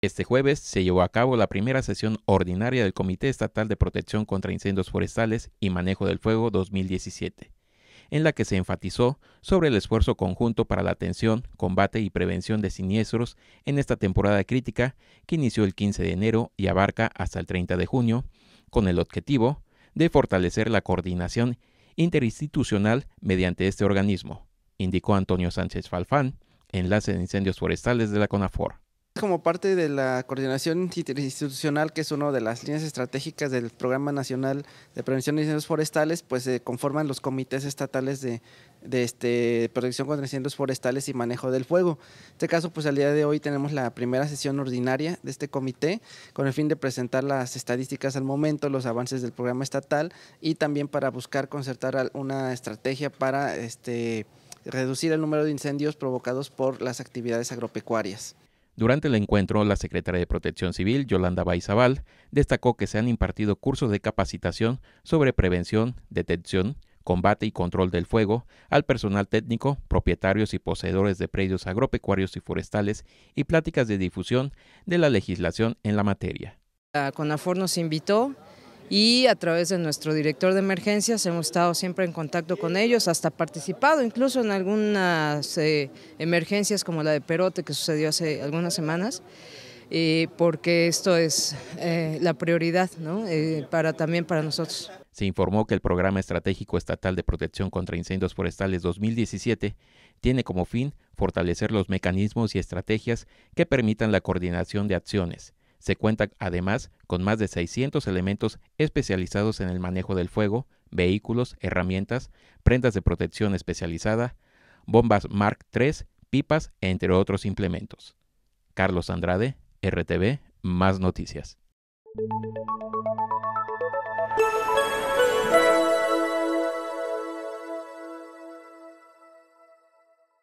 Este jueves se llevó a cabo la primera sesión ordinaria del Comité Estatal de Protección contra Incendios Forestales y Manejo del Fuego 2017, en la que se enfatizó sobre el esfuerzo conjunto para la atención, combate y prevención de siniestros en esta temporada crítica que inició el 15 de enero y abarca hasta el 30 de junio, con el objetivo de fortalecer la coordinación interinstitucional mediante este organismo, indicó Antonio Sánchez Falfán, enlace de incendios forestales de la CONAFOR. Como parte de la coordinación interinstitucional, que es una de las líneas estratégicas del Programa Nacional de Prevención de Incendios Forestales, pues se conforman los comités estatales de, de este, protección contra incendios forestales y manejo del fuego. En este caso, pues al día de hoy tenemos la primera sesión ordinaria de este comité con el fin de presentar las estadísticas al momento, los avances del programa estatal y también para buscar concertar una estrategia para este, reducir el número de incendios provocados por las actividades agropecuarias. Durante el encuentro, la secretaria de Protección Civil, Yolanda Baizabal, destacó que se han impartido cursos de capacitación sobre prevención, detección, combate y control del fuego, al personal técnico, propietarios y poseedores de predios agropecuarios y forestales y pláticas de difusión de la legislación en la materia. CONAFOR nos invitó y a través de nuestro director de emergencias hemos estado siempre en contacto con ellos, hasta participado incluso en algunas eh, emergencias como la de Perote que sucedió hace algunas semanas. Eh, porque esto es eh, la prioridad ¿no? para, también para nosotros se informó que el Programa Estratégico Estatal de Protección contra Incendios Forestales 2017 tiene como fin fortalecer los mecanismos y estrategias que permitan la coordinación de acciones. Se cuenta además con más de 600 elementos especializados en el manejo del fuego, vehículos, herramientas, prendas de protección especializada, bombas Mark III, pipas, entre otros implementos. Carlos Andrade, RTV, más noticias. Música